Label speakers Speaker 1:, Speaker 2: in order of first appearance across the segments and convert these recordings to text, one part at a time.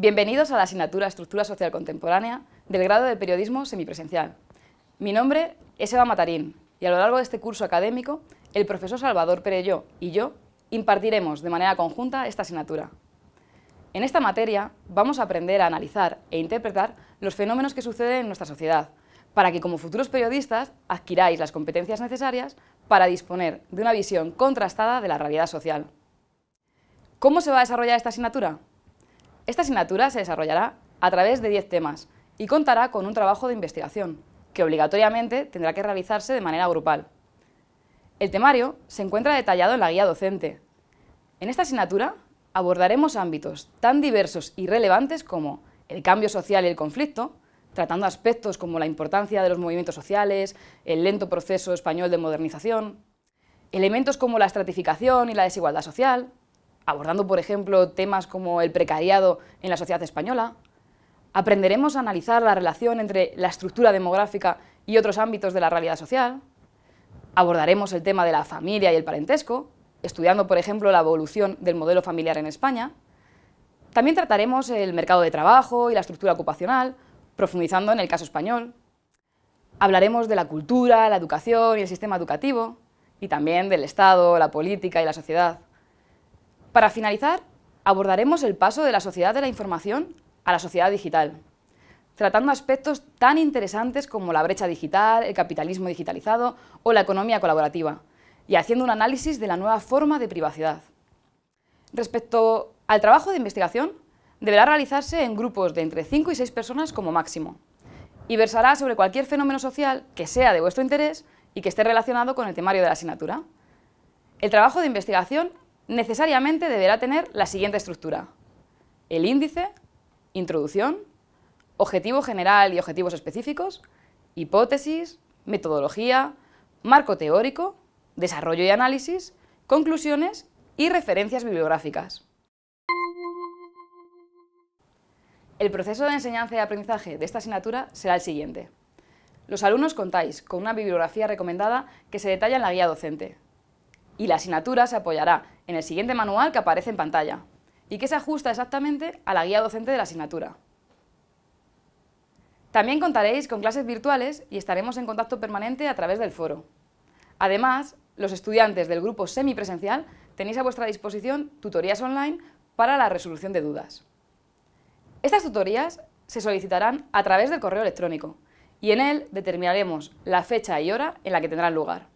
Speaker 1: Bienvenidos a la asignatura Estructura Social Contemporánea del grado de Periodismo Semipresencial. Mi nombre es Eva Matarín y a lo largo de este curso académico, el profesor Salvador Pereyó y yo impartiremos de manera conjunta esta asignatura. En esta materia vamos a aprender a analizar e interpretar los fenómenos que suceden en nuestra sociedad, para que como futuros periodistas adquiráis las competencias necesarias para disponer de una visión contrastada de la realidad social. ¿Cómo se va a desarrollar esta asignatura? Esta asignatura se desarrollará a través de 10 temas y contará con un trabajo de investigación, que obligatoriamente tendrá que realizarse de manera grupal. El temario se encuentra detallado en la guía docente. En esta asignatura abordaremos ámbitos tan diversos y relevantes como el cambio social y el conflicto, tratando aspectos como la importancia de los movimientos sociales, el lento proceso español de modernización, elementos como la estratificación y la desigualdad social, abordando, por ejemplo, temas como el precariado en la sociedad española. Aprenderemos a analizar la relación entre la estructura demográfica y otros ámbitos de la realidad social. Abordaremos el tema de la familia y el parentesco, estudiando, por ejemplo, la evolución del modelo familiar en España. También trataremos el mercado de trabajo y la estructura ocupacional, profundizando en el caso español. Hablaremos de la cultura, la educación y el sistema educativo, y también del Estado, la política y la sociedad. Para finalizar, abordaremos el paso de la sociedad de la información a la sociedad digital, tratando aspectos tan interesantes como la brecha digital, el capitalismo digitalizado o la economía colaborativa, y haciendo un análisis de la nueva forma de privacidad. Respecto al trabajo de investigación, deberá realizarse en grupos de entre 5 y 6 personas como máximo, y versará sobre cualquier fenómeno social que sea de vuestro interés y que esté relacionado con el temario de la asignatura. El trabajo de investigación necesariamente deberá tener la siguiente estructura. El índice, introducción, objetivo general y objetivos específicos, hipótesis, metodología, marco teórico, desarrollo y análisis, conclusiones y referencias bibliográficas. El proceso de enseñanza y aprendizaje de esta asignatura será el siguiente. Los alumnos contáis con una bibliografía recomendada que se detalla en la guía docente. Y la asignatura se apoyará en el siguiente manual que aparece en pantalla y que se ajusta exactamente a la guía docente de la asignatura. También contaréis con clases virtuales y estaremos en contacto permanente a través del foro. Además, los estudiantes del grupo semipresencial tenéis a vuestra disposición tutorías online para la resolución de dudas. Estas tutorías se solicitarán a través del correo electrónico y en él determinaremos la fecha y hora en la que tendrán lugar.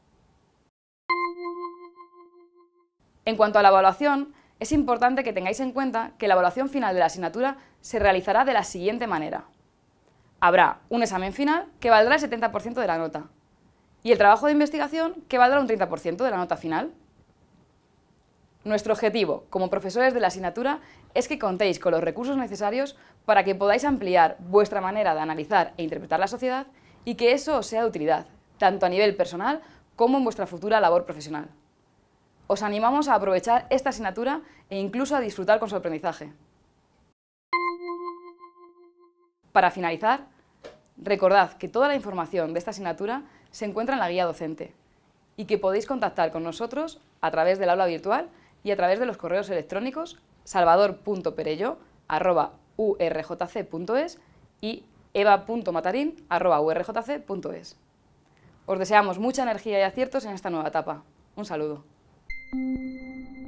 Speaker 1: En cuanto a la evaluación, es importante que tengáis en cuenta que la evaluación final de la asignatura se realizará de la siguiente manera. Habrá un examen final que valdrá el 70% de la nota y el trabajo de investigación que valdrá un 30% de la nota final. Nuestro objetivo como profesores de la asignatura es que contéis con los recursos necesarios para que podáis ampliar vuestra manera de analizar e interpretar la sociedad y que eso os sea de utilidad, tanto a nivel personal como en vuestra futura labor profesional os animamos a aprovechar esta asignatura e incluso a disfrutar con su aprendizaje. Para finalizar, recordad que toda la información de esta asignatura se encuentra en la guía docente y que podéis contactar con nosotros a través del aula virtual y a través de los correos electrónicos salvador.perello.urjc.es y eva.matarin.urjc.es. Os deseamos mucha energía y aciertos en esta nueva etapa. Un saludo. ん